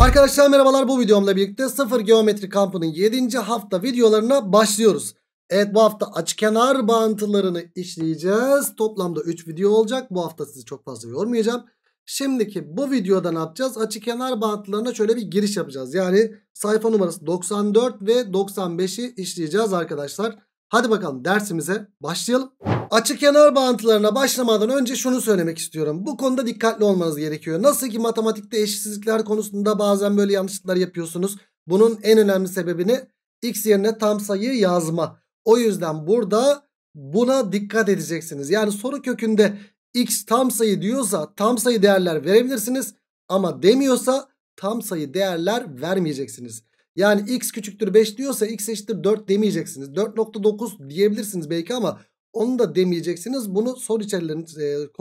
Arkadaşlar merhabalar bu videomla birlikte sıfır geometri kampının 7. hafta videolarına başlıyoruz. Evet bu hafta açkenar bağıntılarını işleyeceğiz. Toplamda 3 video olacak. Bu hafta sizi çok fazla yormayacağım. Şimdiki bu videoda ne yapacağız? Açıkenar bağıntılarına şöyle bir giriş yapacağız. Yani sayfa numarası 94 ve 95'i işleyeceğiz arkadaşlar. Hadi bakalım dersimize başlayalım. Açık kenar bağıntılarına başlamadan önce şunu söylemek istiyorum. Bu konuda dikkatli olmanız gerekiyor. Nasıl ki matematikte eşitsizlikler konusunda bazen böyle yanlışlıklar yapıyorsunuz. Bunun en önemli sebebini x yerine tam sayı yazma. O yüzden burada buna dikkat edeceksiniz. Yani soru kökünde x tam sayı diyorsa tam sayı değerler verebilirsiniz. Ama demiyorsa tam sayı değerler vermeyeceksiniz. Yani x küçüktür 5 diyorsa x eşittir 4 demeyeceksiniz. 4.9 diyebilirsiniz belki ama onu da demeyeceksiniz. Bunu soru içerilerin e,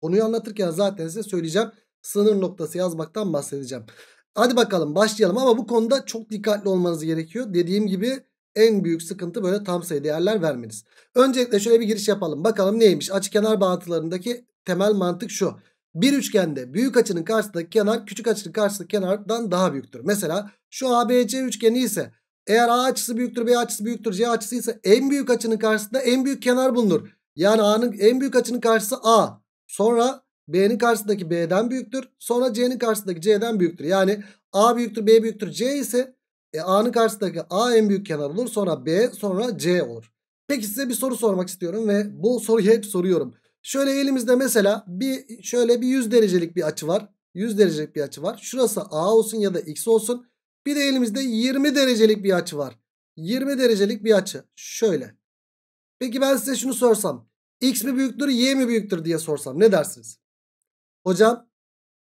konuyu anlatırken zaten size söyleyeceğim. Sınır noktası yazmaktan bahsedeceğim. Hadi bakalım başlayalım ama bu konuda çok dikkatli olmanız gerekiyor. Dediğim gibi en büyük sıkıntı böyle tam sayı değerler vermeniz. Öncelikle şöyle bir giriş yapalım. Bakalım neymiş? Açı kenar bağıntılarındaki temel mantık şu. Bir üçgende büyük açının karşısındaki kenar küçük açının karşısındaki kenardan daha büyüktür. Mesela şu ABC üçgeni ise eğer A açısı büyüktür, B açısı büyüktür, C açısı ise en büyük açının karşısında en büyük kenar bulunur. Yani A'nın en büyük açının karşısı A. Sonra B'nin karşısındaki B'den büyüktür. Sonra C'nin karşısındaki C'den büyüktür. Yani A büyüktür, B büyüktür, C ise e, A'nın karşısındaki A en büyük kenar olur. Sonra B, sonra C olur. Peki size bir soru sormak istiyorum ve bu soruyu hep soruyorum. Şöyle elimizde mesela bir şöyle bir 100 derecelik bir açı var. 100 derecelik bir açı var. Şurası A olsun ya da X olsun. Bir de elimizde 20 derecelik bir açı var. 20 derecelik bir açı. Şöyle. Peki ben size şunu sorsam. X mi büyüktür Y mi büyüktür diye sorsam ne dersiniz? Hocam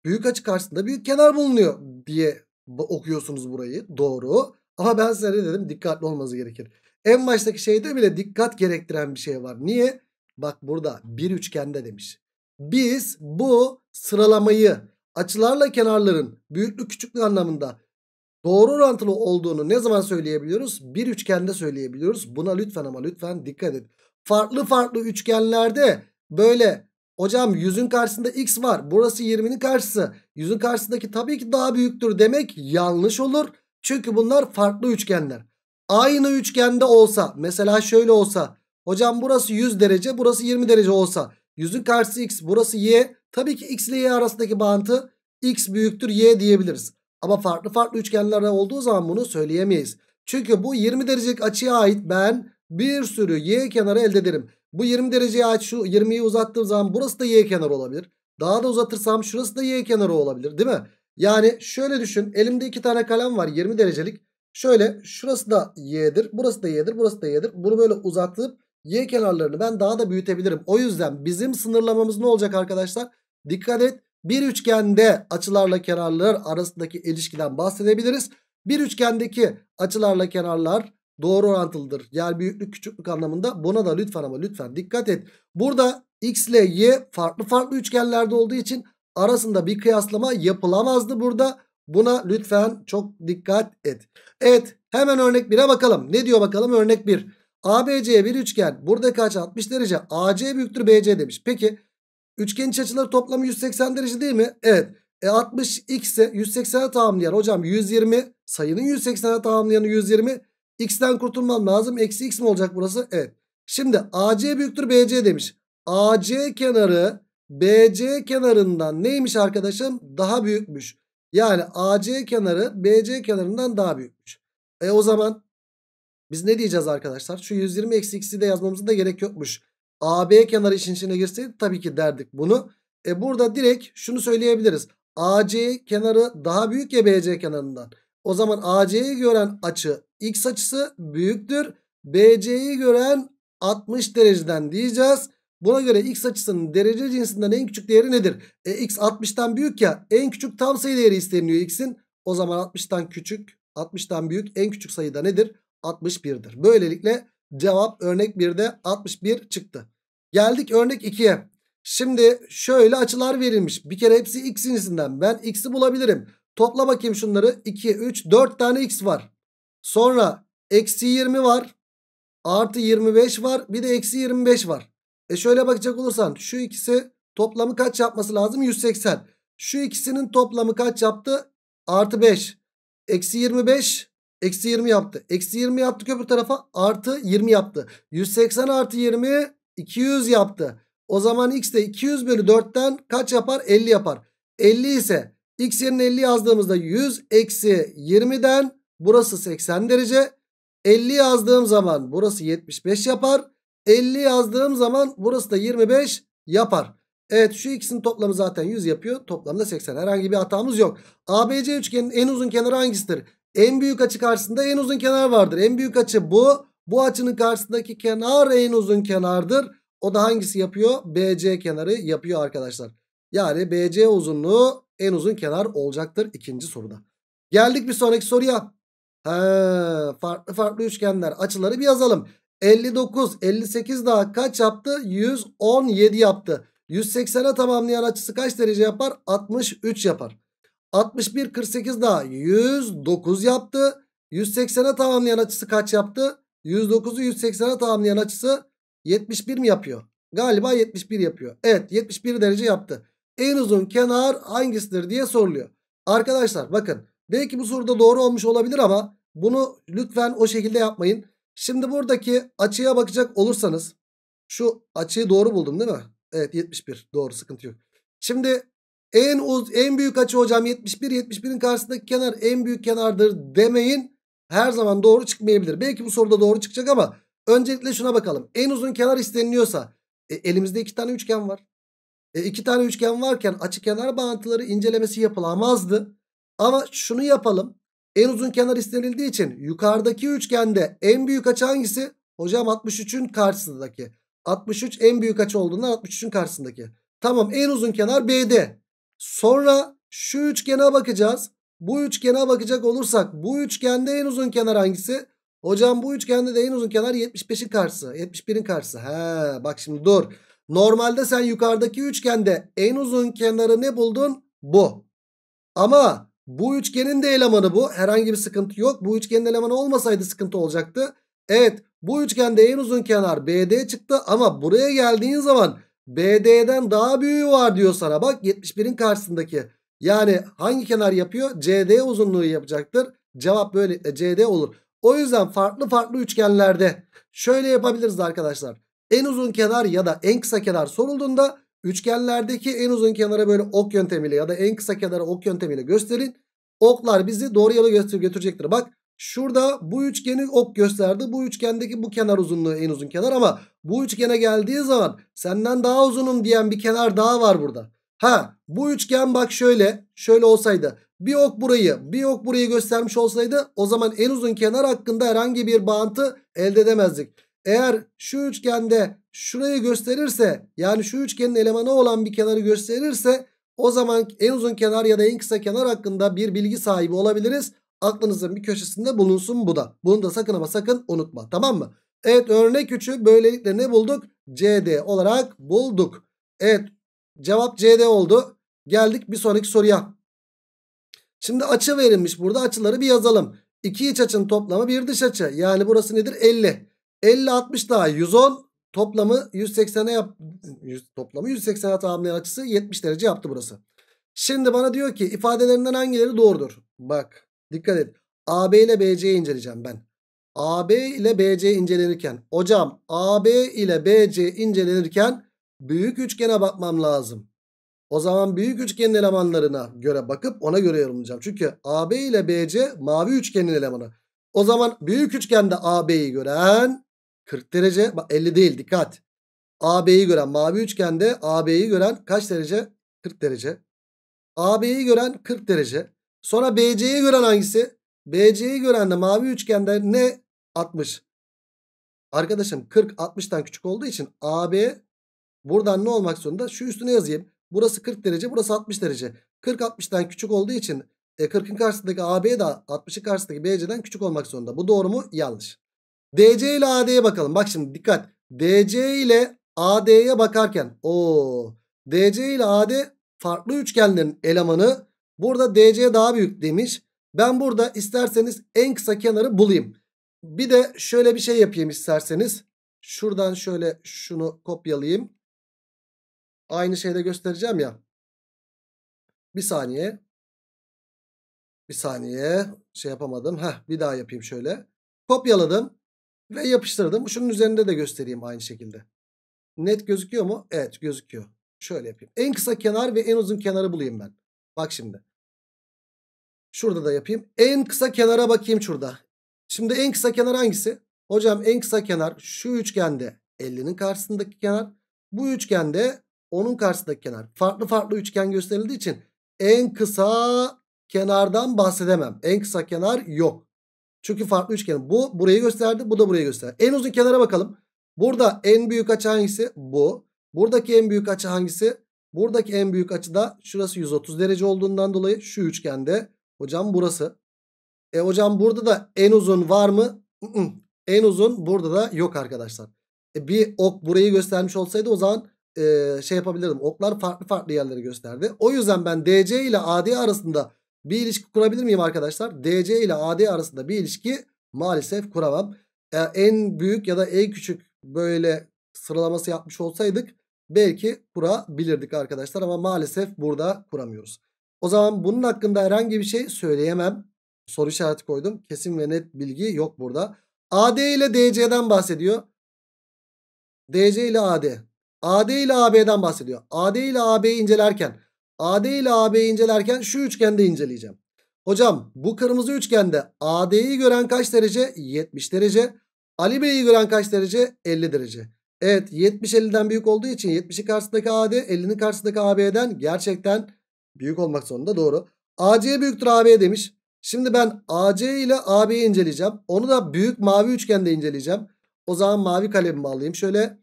büyük açı karşısında büyük kenar bulunuyor diye okuyorsunuz burayı. Doğru. Ama ben size ne dedim? Dikkatli olmanız gerekir. En baştaki şeyde bile dikkat gerektiren bir şey var. Niye? Bak burada bir üçgende demiş. Biz bu sıralamayı açılarla kenarların büyüklük küçüklük anlamında doğru orantılı olduğunu ne zaman söyleyebiliyoruz? Bir üçgende söyleyebiliyoruz. Buna lütfen ama lütfen dikkat edin. Farklı farklı üçgenlerde böyle hocam yüzün karşısında x var. Burası 20'nin karşısı. Yüzün karşısındaki tabii ki daha büyüktür demek yanlış olur. Çünkü bunlar farklı üçgenler. Aynı üçgende olsa mesela şöyle olsa Hocam burası 100 derece burası 20 derece olsa 100'ün karşısı x burası y. Tabii ki x ile y arasındaki bağıntı x büyüktür y diyebiliriz. Ama farklı farklı üçgenlerde olduğu zaman bunu söyleyemeyiz. Çünkü bu 20 derecelik açıya ait ben bir sürü y kenarı elde ederim. Bu 20 dereceye ait şu 20'yi uzattığım zaman burası da y kenarı olabilir. Daha da uzatırsam şurası da y kenarı olabilir değil mi? Yani şöyle düşün elimde iki tane kalem var 20 derecelik. Şöyle şurası da y'dir burası da y'dir burası da y'dir. Bunu böyle uzatıp Y kenarlarını ben daha da büyütebilirim. O yüzden bizim sınırlamamız ne olacak arkadaşlar? Dikkat et. Bir üçgende açılarla kenarlar arasındaki ilişkiden bahsedebiliriz. Bir üçgendeki açılarla kenarlar doğru orantılıdır. Yer büyüklük küçüklük anlamında buna da lütfen ama lütfen dikkat et. Burada x ile y farklı farklı üçgenlerde olduğu için arasında bir kıyaslama yapılamazdı burada. Buna lütfen çok dikkat et. Evet hemen örnek 1'e bakalım. Ne diyor bakalım örnek 1. ABC bir üçgen. Buradaki açı 60 derece. AC büyüktür BC demiş. Peki üçgenin iç açıları toplamı 180 derece değil mi? Evet. E 60 x'e 180'e tamamlayan hocam 120 sayının 180'e tamamlayanı 120 x'ten kurtulmam lazım. Eksi x mi olacak burası? Evet. Şimdi AC büyüktür BC demiş. AC kenarı BC kenarından neymiş arkadaşım? Daha büyükmüş. Yani AC kenarı BC kenarından daha büyükmüş. E o zaman biz ne diyeceğiz arkadaşlar? Şu 120 eksi x'i de yazmamızın da gerek yokmuş. AB kenarı için içine girseydi tabii ki derdik bunu. E burada direkt şunu söyleyebiliriz. AC kenarı daha büyük ya BC kenarından. O zaman AC'yi gören açı x açısı büyüktür. BC'yi gören 60 dereceden diyeceğiz. Buna göre x açısının derece cinsinden en küçük değeri nedir? E, x 60'tan büyük ya en küçük tam sayı değeri isteniyor x'in. O zaman 60'tan küçük 60'tan büyük en küçük sayı da nedir? 61'dir. Böylelikle cevap örnek 1'de 61 çıktı. Geldik örnek 2'ye. Şimdi şöyle açılar verilmiş. Bir kere hepsi x cinsinden. Ben x'i bulabilirim. Topla bakayım şunları. 2, 3, 4 tane x var. Sonra eksi 20 var. Artı 25 var. Bir de eksi 25 var. E şöyle bakacak olursan şu ikisi toplamı kaç yapması lazım? 180. Şu ikisinin toplamı kaç yaptı? Artı 5. Eksi 25 Eksi 20 yaptı. Eksi 20 yaptı köprü tarafa. Artı 20 yaptı. 180 artı 20 200 yaptı. O zaman x de 200 bölü 4'ten kaç yapar? 50 yapar. 50 ise x yerine 50 yazdığımızda 100 eksi 20'den burası 80 derece. 50 yazdığım zaman burası 75 yapar. 50 yazdığım zaman burası da 25 yapar. Evet şu ikisinin toplamı zaten 100 yapıyor. Toplamda 80. Herhangi bir hatamız yok. ABC üçgenin en uzun kenarı hangisidir? En büyük açı karşısında en uzun kenar vardır. En büyük açı bu. Bu açının karşısındaki kenar en uzun kenardır. O da hangisi yapıyor? BC kenarı yapıyor arkadaşlar. Yani BC uzunluğu en uzun kenar olacaktır ikinci soruda. Geldik bir sonraki soruya. He, farklı farklı üçgenler açıları bir yazalım. 59, 58 daha kaç yaptı? 117 yaptı. 180'e tamamlayan açısı kaç derece yapar? 63 yapar. 61 48 daha 109 yaptı. 180'e tamamlayan açısı kaç yaptı? 109'u 180'e tamamlayan açısı 71 mi yapıyor? Galiba 71 yapıyor. Evet 71 derece yaptı. En uzun kenar hangisidir diye soruluyor. Arkadaşlar bakın belki bu soruda doğru olmuş olabilir ama bunu lütfen o şekilde yapmayın. Şimdi buradaki açıya bakacak olursanız şu açıyı doğru buldum değil mi? Evet 71 doğru sıkıntı yok. Şimdi en uz, en büyük açı hocam 71. 71'in karşısındaki kenar en büyük kenardır demeyin. Her zaman doğru çıkmayabilir. Belki bu soruda doğru çıkacak ama öncelikle şuna bakalım. En uzun kenar isteniliyorsa e, elimizde iki tane üçgen var. E, iki tane üçgen varken açı kenar bağıntıları incelemesi yapılamazdı. Ama şunu yapalım. En uzun kenar istenildiği için yukarıdaki üçgende en büyük açı hangisi? Hocam 63'ün karşısındaki. 63 en büyük açı olduğundan 63'ün karşısındaki. Tamam en uzun kenar BD. Sonra şu üçgene bakacağız. Bu üçgene bakacak olursak bu üçgende en uzun kenar hangisi? Hocam bu üçgende de en uzun kenar 75'in karşısı. 71'in karşısı. He bak şimdi dur. Normalde sen yukarıdaki üçgende en uzun kenarı ne buldun? Bu. Ama bu üçgenin de elemanı bu. Herhangi bir sıkıntı yok. Bu üçgenin elemanı olmasaydı sıkıntı olacaktı. Evet bu üçgende en uzun kenar BD çıktı. Ama buraya geldiğin zaman BD'den daha büyüğü var diyor sana. Bak 71'in karşısındaki. Yani hangi kenar yapıyor? CD uzunluğu yapacaktır. Cevap böyle e, CD olur. O yüzden farklı farklı üçgenlerde şöyle yapabiliriz arkadaşlar. En uzun kenar ya da en kısa kenar sorulduğunda üçgenlerdeki en uzun kenara böyle ok yöntemiyle ya da en kısa kenara ok yöntemiyle gösterin. Oklar bizi doğru yola götürecektir. Bak Şurada bu üçgeni ok gösterdi. Bu üçgendeki bu kenar uzunluğu en uzun kenar ama bu üçgene geldiği zaman senden daha uzunum diyen bir kenar daha var burada. Ha bu üçgen bak şöyle şöyle olsaydı bir ok burayı bir ok burayı göstermiş olsaydı o zaman en uzun kenar hakkında herhangi bir bağıntı elde edemezdik. Eğer şu üçgende şurayı gösterirse yani şu üçgenin elemanı olan bir kenarı gösterirse o zaman en uzun kenar ya da en kısa kenar hakkında bir bilgi sahibi olabiliriz aklınızın bir köşesinde bulunsun bu da. Bunu da sakın ama sakın unutma tamam mı? Evet örnek 3'ü böylelikle ne bulduk? CD olarak bulduk. Evet cevap CD oldu. Geldik bir sonraki soruya. Şimdi açı verilmiş burada açıları bir yazalım. İki iç açının toplamı bir dış açı. Yani burası nedir? 50. 50 60 daha 110 toplamı 180'e yap toplamı 180'e tamamlayan açısı 70 derece yaptı burası. Şimdi bana diyor ki ifadelerinden hangileri doğrudur? Bak Dikkat et. AB ile BC'yi inceleyeceğim ben. AB ile BC incelenirken hocam AB ile BC incelenirken büyük üçgene bakmam lazım. O zaman büyük üçgenin elemanlarına göre bakıp ona göre yorumlayacağım. Çünkü AB ile BC mavi üçgenin elemanı. O zaman büyük üçgende AB'yi gören 40 derece. Bak 50 değil dikkat. AB'yi gören mavi üçgende AB'yi gören kaç derece? 40 derece. AB'yi gören 40 derece. Sonra BC'yi gören hangisi? BC'yi gören de mavi üçgende ne 60? Arkadaşım 40 60'tan küçük olduğu için AB buradan ne olmak zorunda? Şu üstüne yazayım. Burası 40 derece burası 60 derece. 40 60'tan küçük olduğu için e, 40'ın karşısındaki AB de 60'ın karşısındaki BC'den küçük olmak zorunda. Bu doğru mu? Yanlış. DC ile AD'ye bakalım. Bak şimdi dikkat. DC ile AD'ye bakarken o DC ile AD farklı üçgenlerin elemanı Burada DC daha büyük demiş. Ben burada isterseniz en kısa kenarı bulayım. Bir de şöyle bir şey yapayım isterseniz. Şuradan şöyle şunu kopyalayayım. Aynı şeyde göstereceğim ya. Bir saniye. Bir saniye. Şey yapamadım. Heh, bir daha yapayım şöyle. Kopyaladım ve yapıştırdım. Şunun üzerinde de göstereyim aynı şekilde. Net gözüküyor mu? Evet gözüküyor. Şöyle yapayım. En kısa kenar ve en uzun kenarı bulayım ben. Bak şimdi. Şurada da yapayım. En kısa kenara bakayım şurada. Şimdi en kısa kenar hangisi? Hocam en kısa kenar şu üçgende 50'nin karşısındaki kenar. Bu üçgende onun karşısındaki kenar. Farklı farklı üçgen gösterildiği için en kısa kenardan bahsedemem. En kısa kenar yok. Çünkü farklı üçgen. Bu burayı gösterdi. Bu da burayı gösterdi. En uzun kenara bakalım. Burada en büyük açı hangisi? Bu. Buradaki en büyük açı hangisi? Buradaki en büyük açı da şurası 130 derece olduğundan dolayı şu üçgende Hocam burası. E hocam burada da en uzun var mı? en uzun burada da yok arkadaşlar. E, bir ok burayı göstermiş olsaydı o zaman e, şey yapabilirdim. Oklar farklı farklı yerleri gösterdi. O yüzden ben DC ile AD arasında bir ilişki kurabilir miyim arkadaşlar? DC ile AD arasında bir ilişki maalesef kuramam. E, en büyük ya da en küçük böyle sıralaması yapmış olsaydık belki kurabilirdik arkadaşlar. Ama maalesef burada kuramıyoruz. O zaman bunun hakkında herhangi bir şey söyleyemem. Soru işareti koydum. Kesin ve net bilgi yok burada. AD ile DC'den bahsediyor. DC ile AD. AD ile AB'den bahsediyor. AD ile AB'yi incelerken AD ile AB'yi incelerken şu üçgende inceleyeceğim. Hocam bu kırmızı üçgende AD'yi gören kaç derece? 70 derece. Ali Bey'i gören kaç derece? 50 derece. Evet 70 50'den büyük olduğu için 70'i karşısındaki AD 50'nin karşısındaki AB'den gerçekten Büyük olmak zorunda doğru. AC büyüktür AB demiş. Şimdi ben AC ile AB'yi inceleyeceğim. Onu da büyük mavi üçgende inceleyeceğim. O zaman mavi kalemimi alayım. Şöyle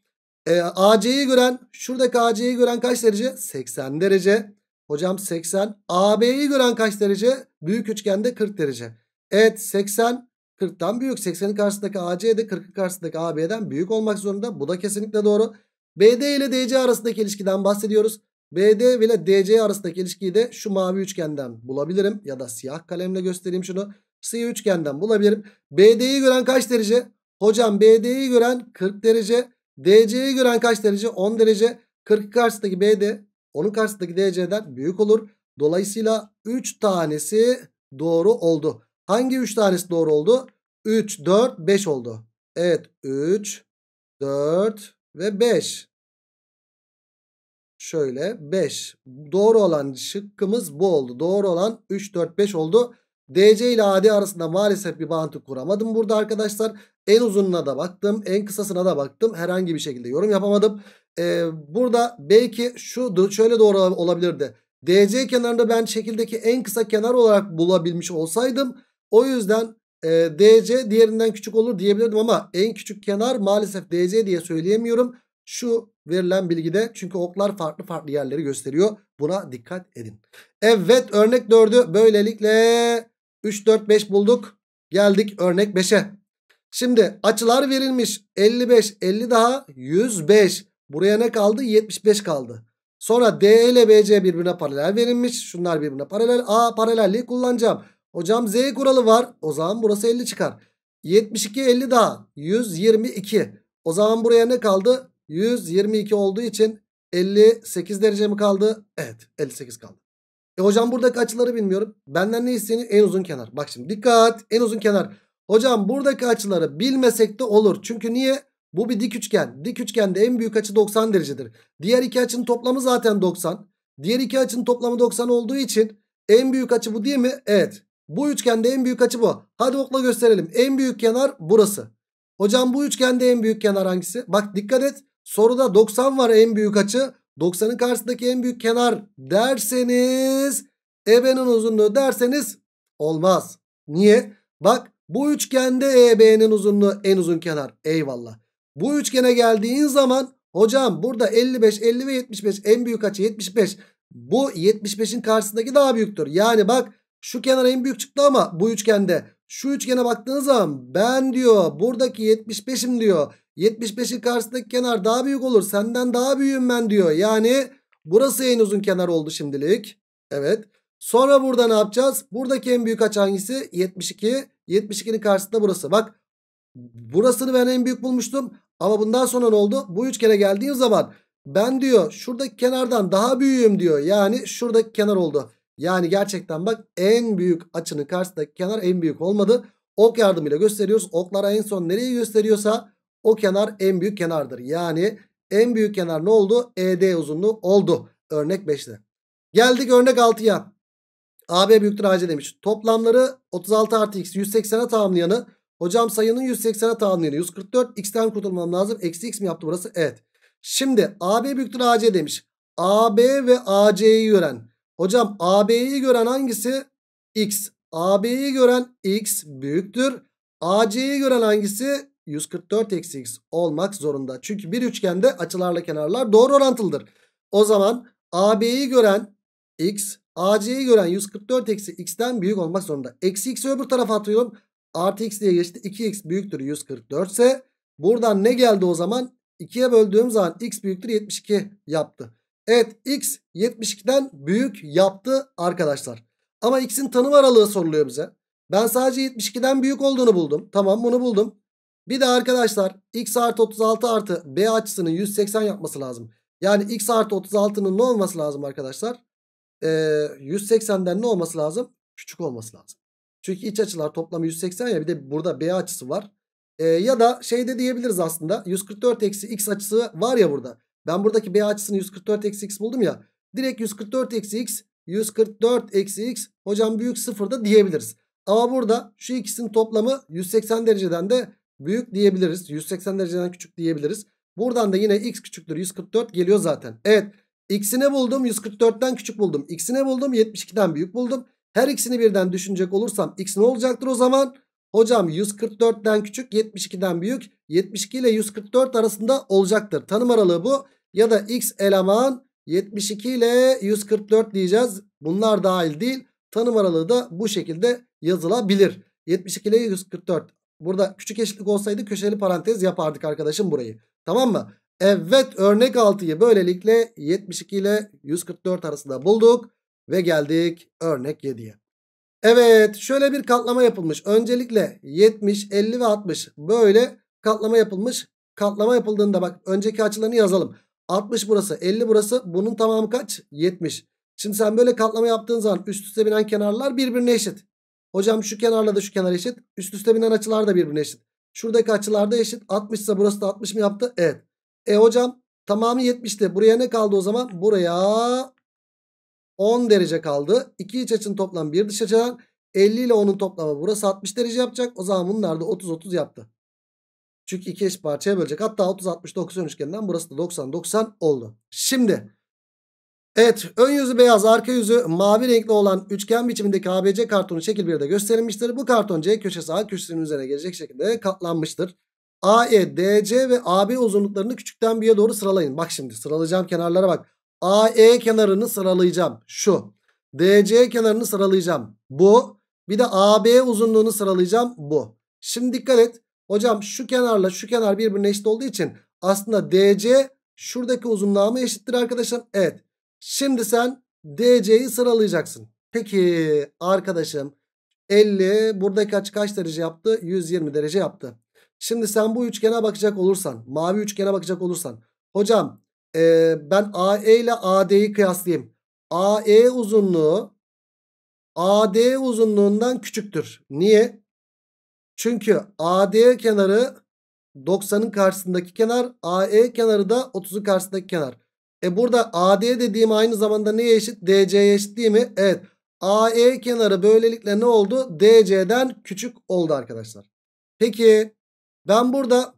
e, AC'yi gören şuradaki AC'yi gören kaç derece? 80 derece. Hocam 80. AB'yi gören kaç derece? Büyük üçgende 40 derece. Evet 80 40'tan büyük. 80'in karşısındaki AC de 40'ın karşısındaki AB'den büyük olmak zorunda. Bu da kesinlikle doğru. BD ile DC arasındaki ilişkiden bahsediyoruz. BD ile DC arasındaki ilişkiyi de şu mavi üçgenden bulabilirim. Ya da siyah kalemle göstereyim şunu. Siyah üçgenden bulabilirim. BD'yi gören kaç derece? Hocam BD'yi gören 40 derece. DC'yi gören kaç derece? 10 derece. 40 karşısındaki BD onun karşısındaki DC'den büyük olur. Dolayısıyla 3 tanesi doğru oldu. Hangi 3 tanesi doğru oldu? 3, 4, 5 oldu. Evet 3, 4 ve 5. Şöyle 5. Doğru olan şıkkımız bu oldu. Doğru olan 3, 4, 5 oldu. DC ile AD arasında maalesef bir bağıntı kuramadım burada arkadaşlar. En uzununa da baktım. En kısasına da baktım. Herhangi bir şekilde yorum yapamadım. Ee, burada belki şu şöyle doğru olabilirdi. DC kenarında ben şekildeki en kısa kenar olarak bulabilmiş olsaydım. O yüzden e, DC diğerinden küçük olur diyebilirdim ama en küçük kenar maalesef DC diye söyleyemiyorum. Şu verilen bilgide çünkü oklar farklı farklı yerleri gösteriyor. Buna dikkat edin. Evet örnek 4'ü böylelikle 3, 4, 5 bulduk. Geldik örnek 5'e. Şimdi açılar verilmiş. 55, 50 daha 105. Buraya ne kaldı? 75 kaldı. Sonra D ile BC birbirine paralel verilmiş. Şunlar birbirine paralel. A paralelliği kullanacağım. Hocam Z kuralı var. O zaman burası 50 çıkar. 72 50 daha. 122. O zaman buraya ne kaldı? 122 olduğu için 58 derece mi kaldı? Evet 58 kaldı. E hocam buradaki açıları bilmiyorum. Benden ne isteniyor? En uzun kenar. Bak şimdi dikkat en uzun kenar. Hocam buradaki açıları bilmesek de olur. Çünkü niye? Bu bir dik üçgen. Dik üçgende en büyük açı 90 derecedir. Diğer iki açının toplamı zaten 90. Diğer iki açının toplamı 90 olduğu için en büyük açı bu değil mi? Evet. Bu üçgende en büyük açı bu. Hadi okla gösterelim. En büyük kenar burası. Hocam bu üçgende en büyük kenar hangisi? Bak dikkat et. Soruda 90 var en büyük açı. 90'ın karşısındaki en büyük kenar derseniz EB'nin uzunluğu derseniz olmaz. Niye? Bak bu üçgende EB'nin uzunluğu en uzun kenar. Eyvallah. Bu üçgene geldiğin zaman hocam burada 55, 50 ve 75 en büyük açı 75. Bu 75'in karşısındaki daha büyüktür. Yani bak şu kenar en büyük çıktı ama bu üçgende. Şu üçgene baktığınız zaman ben diyor buradaki 75'im diyor. 75'in karşısındaki kenar daha büyük olur. Senden daha büyüğüm ben diyor. Yani burası en uzun kenar oldu şimdilik. Evet. Sonra burada ne yapacağız? Buradaki en büyük aç hangisi? 72. 72'nin karşısında burası. Bak burasını ben en büyük bulmuştum. Ama bundan sonra ne oldu? Bu üç kere geldiğim zaman ben diyor şuradaki kenardan daha büyüğüm diyor. Yani şuradaki kenar oldu. Yani gerçekten bak en büyük açının karşısındaki kenar en büyük olmadı. Ok yardımıyla gösteriyoruz. Oklara en son nereyi gösteriyorsa o kenar en büyük kenardır. Yani en büyük kenar ne oldu? ED uzunluğu oldu. Örnek 5'te. Geldik örnek 6'ya. AB büyüktür AC demiş. Toplamları 36 artı x 180'e tamamlayanı. Hocam sayının 180'e tamamlayanı 144. X'ten kurtulmam lazım. Eksi x mi yaptı burası? Evet. Şimdi AB büyüktür AC demiş. AB ve AC'yi gören. Hocam AB'yi gören hangisi? X. AB'yi gören X büyüktür. AC'yi gören hangisi? 144 eksi x olmak zorunda. Çünkü bir üçgende açılarla kenarlar doğru orantılıdır. O zaman AB'yi gören x AC'yi gören 144 eksi x'ten büyük olmak zorunda. Eksi x'i öbür tarafa atıyorum. Artı x diye geçti. 2x büyüktür 144 ise buradan ne geldi o zaman? 2'ye böldüğüm zaman x büyüktür 72 yaptı. Evet x 72'den büyük yaptı arkadaşlar. Ama x'in tanım aralığı soruluyor bize. Ben sadece 72'den büyük olduğunu buldum. Tamam bunu buldum. Bir de arkadaşlar x artı 36 artı b açısının 180 yapması lazım. Yani x artı 36'nın ne olması lazım arkadaşlar? Ee, 180'den ne olması lazım? Küçük olması lazım. Çünkü iç açılar toplamı 180 ya bir de burada b açısı var. Ee, ya da şey de diyebiliriz aslında 144 eksi x açısı var ya burada. Ben buradaki b açısını 144 eksi x buldum ya. Direkt 144 eksi x 144 eksi x hocam büyük sıfırda diyebiliriz. Ama burada şu ikisinin toplamı 180 dereceden de büyük diyebiliriz. 180 dereceden küçük diyebiliriz. Buradan da yine x küçüktür 144 geliyor zaten. Evet x'i ne buldum 144'ten küçük buldum. X'i ne buldum 72'den büyük buldum. Her xini birden düşünecek olursam x ne olacaktır o zaman? Hocam 144'ten küçük 72'den büyük 72 ile 144 arasında olacaktır. Tanım aralığı bu ya da x eleman 72 ile 144 diyeceğiz. Bunlar dahil değil. Tanım aralığı da bu şekilde yazılabilir. 72 ile 144 Burada küçük eşitlik olsaydı köşeli parantez yapardık arkadaşım burayı. Tamam mı? Evet örnek 6'yı böylelikle 72 ile 144 arasında bulduk. Ve geldik örnek 7'ye. Evet şöyle bir katlama yapılmış. Öncelikle 70, 50 ve 60 böyle katlama yapılmış. Katlama yapıldığında bak önceki açılarını yazalım. 60 burası 50 burası bunun tamamı kaç? 70. Şimdi sen böyle katlama yaptığın zaman üst üste binen kenarlar birbirine eşit. Hocam şu kenarla da şu kenar eşit. Üst üste binen açılar da birbirine eşit. Şuradaki açılar da eşit. 60 ise burası da 60 mı yaptı? Evet. E hocam tamamı 70'ti. Buraya ne kaldı o zaman? Buraya 10 derece kaldı. İki iç açının toplamı bir dış açıdan. 50 ile 10'un toplamı burası 60 derece yapacak. O zaman bunlar da 30-30 yaptı. Çünkü iki eş parçaya bölecek. Hatta 30-60-90 üçgeninden burası da 90-90 oldu. Şimdi Evet ön yüzü beyaz arka yüzü mavi renkli olan üçgen biçimindeki ABC kartonu şekil 1'de gösterilmiştir. Bu karton C köşesi A köşesinin üzerine gelecek şekilde katlanmıştır. AE, DC ve AB uzunluklarını küçükten büyüğe doğru sıralayın. Bak şimdi sıralayacağım kenarlara bak. AE kenarını sıralayacağım. Şu. DC kenarını sıralayacağım. Bu. Bir de AB uzunluğunu sıralayacağım. Bu. Şimdi dikkat et. Hocam şu kenarla şu kenar birbirine eşit olduğu için aslında DC şuradaki uzunluğa mı eşittir arkadaşlar? Evet. Şimdi sen DC'yi sıralayacaksın. Peki arkadaşım 50 burada kaç kaç derece yaptı? 120 derece yaptı. Şimdi sen bu üçgene bakacak olursan mavi üçgene bakacak olursan hocam e, ben AE ile AD'yi kıyaslayayım. AE uzunluğu AD uzunluğundan küçüktür. Niye? Çünkü AD kenarı 90'ın karşısındaki kenar AE kenarı da 30'un karşısındaki kenar. E burada AD dediğim aynı zamanda neye eşit? DC'ye eşit değil mi? Evet. AE kenarı böylelikle ne oldu? DC'den küçük oldu arkadaşlar. Peki ben burada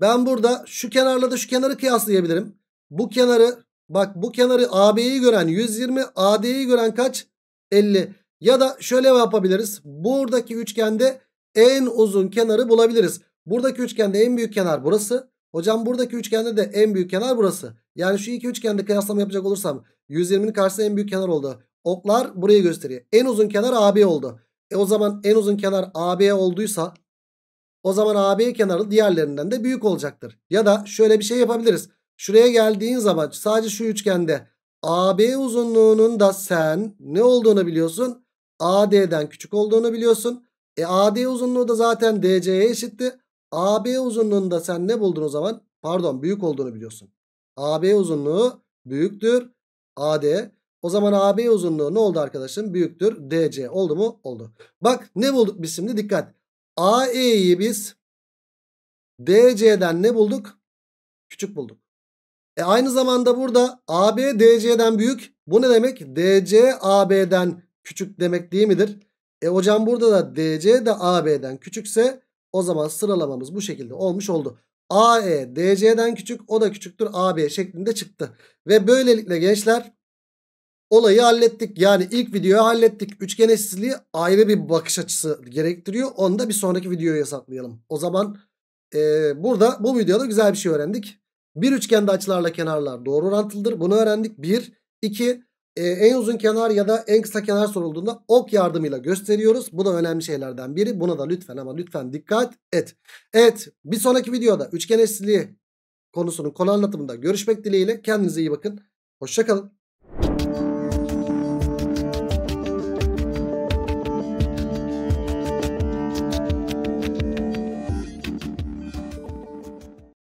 ben burada şu kenarla da şu kenarı kıyaslayabilirim. Bu kenarı bak bu kenarı AB'yi gören 120 AD'yi gören kaç? 50. Ya da şöyle yapabiliriz. Buradaki üçgende en uzun kenarı bulabiliriz. Buradaki üçgende en büyük kenar burası. Hocam buradaki üçgende de en büyük kenar burası. Yani şu iki üçgende kıyaslama yapacak olursam 120'nin karşısında en büyük kenar oldu. Oklar burayı gösteriyor. En uzun kenar AB oldu. E o zaman en uzun kenar AB olduysa o zaman AB kenarı diğerlerinden de büyük olacaktır. Ya da şöyle bir şey yapabiliriz. Şuraya geldiğin zaman sadece şu üçgende AB uzunluğunun da sen ne olduğunu biliyorsun. AD'den küçük olduğunu biliyorsun. E AD uzunluğu da zaten DC'ye eşitti. AB uzunluğunda sen ne buldun o zaman? Pardon büyük olduğunu biliyorsun. AB uzunluğu büyüktür AD. O zaman AB uzunluğu ne oldu arkadaşım? Büyüktür DC oldu mu? Oldu. Bak ne bulduk biz şimdi dikkat. AE'yi biz DC'den ne bulduk? Küçük bulduk. E aynı zamanda burada AB DC'den büyük. Bu ne demek? DC AB'den küçük demek değil midir? E hocam burada da DC de AB'den küçükse o zaman sıralamamız bu şekilde olmuş oldu. AE DC'den küçük o da küçüktür AB şeklinde çıktı. Ve böylelikle gençler olayı hallettik. Yani ilk videoyu hallettik. Üçgen eşsizliği ayrı bir bakış açısı gerektiriyor. Onu da bir sonraki videoya saklayalım. O zaman e, burada bu videoda güzel bir şey öğrendik. Bir üçgende açılarla kenarlar doğru orantılıdır. Bunu öğrendik. Bir, iki, e, en uzun kenar ya da en kısa kenar sorulduğunda ok yardımıyla gösteriyoruz. Bu da önemli şeylerden biri. Buna da lütfen ama lütfen dikkat et. Evet bir sonraki videoda üçgen eşsizliği konusunun konu anlatımında görüşmek dileğiyle. Kendinize iyi bakın. Hoşçakalın.